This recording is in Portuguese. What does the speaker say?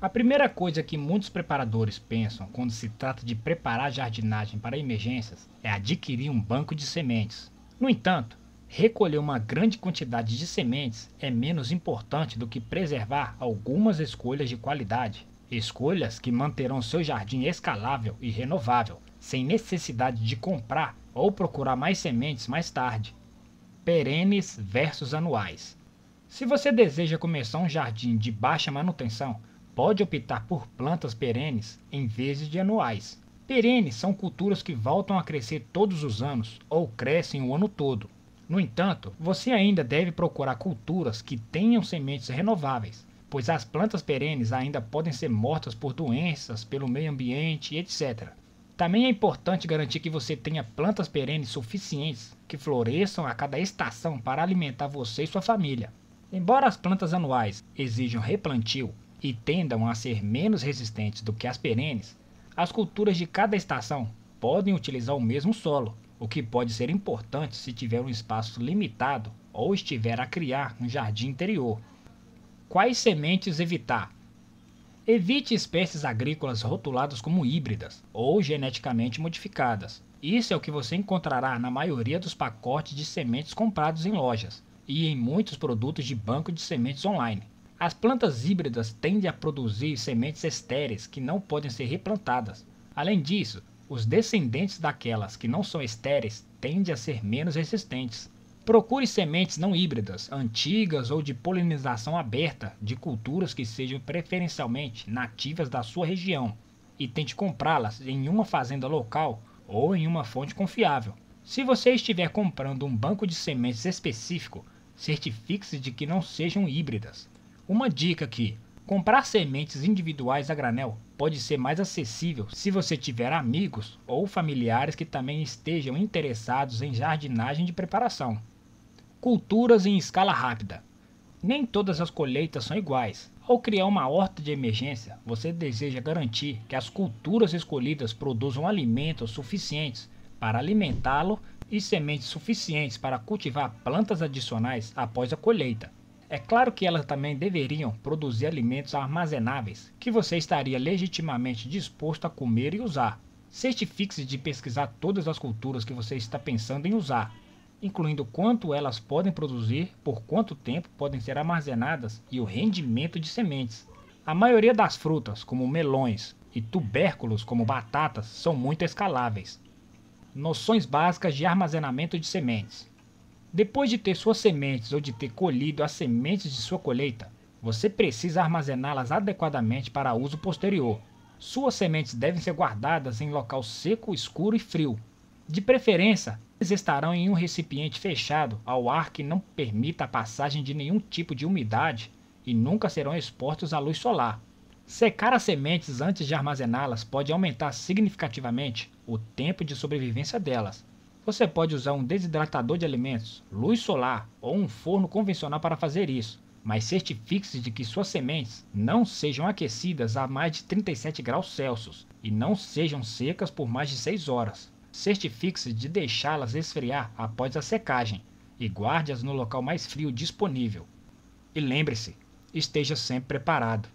A primeira coisa que muitos preparadores pensam quando se trata de preparar jardinagem para emergências é adquirir um banco de sementes. No entanto, recolher uma grande quantidade de sementes é menos importante do que preservar algumas escolhas de qualidade. Escolhas que manterão seu jardim escalável e renovável, sem necessidade de comprar ou procurar mais sementes mais tarde. Perenes versus anuais. Se você deseja começar um jardim de baixa manutenção, pode optar por plantas perenes em vez de anuais. Perenes são culturas que voltam a crescer todos os anos ou crescem o ano todo. No entanto, você ainda deve procurar culturas que tenham sementes renováveis, pois as plantas perenes ainda podem ser mortas por doenças, pelo meio ambiente, etc. Também é importante garantir que você tenha plantas perenes suficientes que floresçam a cada estação para alimentar você e sua família. Embora as plantas anuais exijam replantio, e tendam a ser menos resistentes do que as perenes, as culturas de cada estação podem utilizar o mesmo solo, o que pode ser importante se tiver um espaço limitado ou estiver a criar um jardim interior. Quais sementes evitar? Evite espécies agrícolas rotuladas como híbridas ou geneticamente modificadas. Isso é o que você encontrará na maioria dos pacotes de sementes comprados em lojas e em muitos produtos de banco de sementes online. As plantas híbridas tendem a produzir sementes estéreis que não podem ser replantadas. Além disso, os descendentes daquelas que não são estéreis tendem a ser menos resistentes. Procure sementes não híbridas, antigas ou de polinização aberta, de culturas que sejam preferencialmente nativas da sua região, e tente comprá-las em uma fazenda local ou em uma fonte confiável. Se você estiver comprando um banco de sementes específico, certifique-se de que não sejam híbridas. Uma dica aqui: comprar sementes individuais a granel pode ser mais acessível se você tiver amigos ou familiares que também estejam interessados em jardinagem de preparação. Culturas em escala rápida. Nem todas as colheitas são iguais. Ao criar uma horta de emergência, você deseja garantir que as culturas escolhidas produzam alimentos suficientes para alimentá-lo e sementes suficientes para cultivar plantas adicionais após a colheita. É claro que elas também deveriam produzir alimentos armazenáveis que você estaria legitimamente disposto a comer e usar. Certifique-se de pesquisar todas as culturas que você está pensando em usar, incluindo quanto elas podem produzir, por quanto tempo podem ser armazenadas e o rendimento de sementes. A maioria das frutas, como melões e tubérculos, como batatas, são muito escaláveis. Noções básicas de armazenamento de sementes. Depois de ter suas sementes ou de ter colhido as sementes de sua colheita, você precisa armazená-las adequadamente para uso posterior. Suas sementes devem ser guardadas em local seco, escuro e frio. De preferência, eles estarão em um recipiente fechado ao ar que não permita a passagem de nenhum tipo de umidade e nunca serão expostos à luz solar. Secar as sementes antes de armazená-las pode aumentar significativamente o tempo de sobrevivência delas. Você pode usar um desidratador de alimentos, luz solar ou um forno convencional para fazer isso, mas certifique-se de que suas sementes não sejam aquecidas a mais de 37 graus Celsius e não sejam secas por mais de 6 horas. Certifique-se de deixá-las esfriar após a secagem e guarde-as no local mais frio disponível. E lembre-se, esteja sempre preparado.